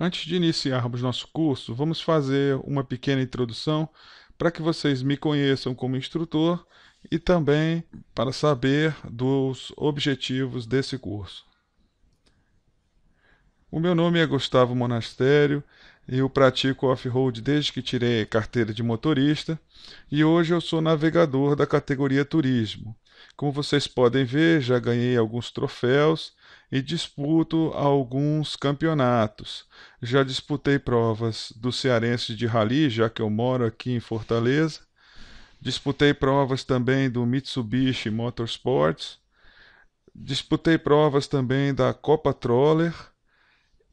Antes de iniciarmos nosso curso, vamos fazer uma pequena introdução para que vocês me conheçam como instrutor e também para saber dos objetivos desse curso. O meu nome é Gustavo Monastério, e eu pratico off-road desde que tirei carteira de motorista e hoje eu sou navegador da categoria turismo. Como vocês podem ver, já ganhei alguns troféus e disputo alguns campeonatos. Já disputei provas do Cearense de Rally, já que eu moro aqui em Fortaleza. Disputei provas também do Mitsubishi Motorsports. Disputei provas também da Copa Troller.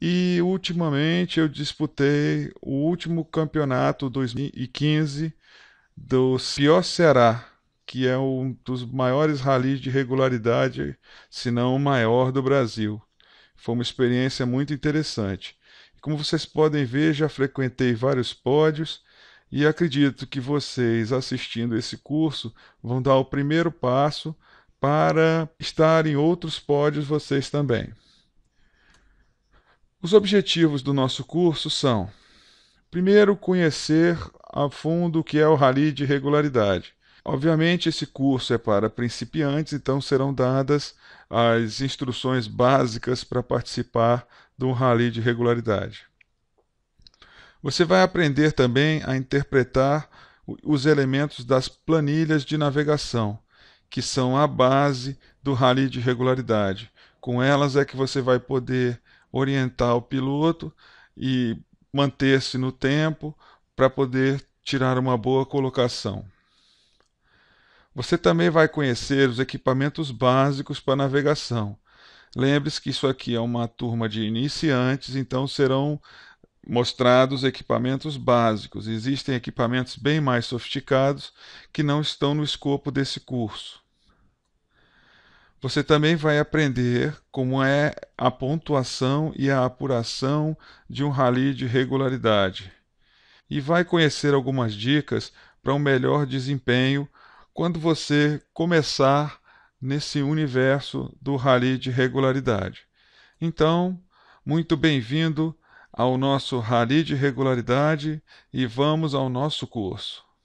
E ultimamente eu disputei o último campeonato 2015 do Pior Ceará, que é um dos maiores ralis de regularidade, se não o maior do Brasil. Foi uma experiência muito interessante. Como vocês podem ver, já frequentei vários pódios e acredito que vocês, assistindo esse curso, vão dar o primeiro passo para estar em outros pódios vocês também. Os objetivos do nosso curso são: primeiro, conhecer a fundo o que é o rally de regularidade. Obviamente, esse curso é para principiantes, então serão dadas as instruções básicas para participar do rally de regularidade. Você vai aprender também a interpretar os elementos das planilhas de navegação, que são a base do rally de regularidade. Com elas é que você vai poder orientar o piloto e manter-se no tempo para poder tirar uma boa colocação. Você também vai conhecer os equipamentos básicos para navegação. Lembre-se que isso aqui é uma turma de iniciantes, então serão mostrados equipamentos básicos. Existem equipamentos bem mais sofisticados que não estão no escopo desse curso. Você também vai aprender como é a pontuação e a apuração de um rally de regularidade. E vai conhecer algumas dicas para um melhor desempenho quando você começar nesse universo do rally de regularidade. Então, muito bem-vindo ao nosso rally de regularidade e vamos ao nosso curso.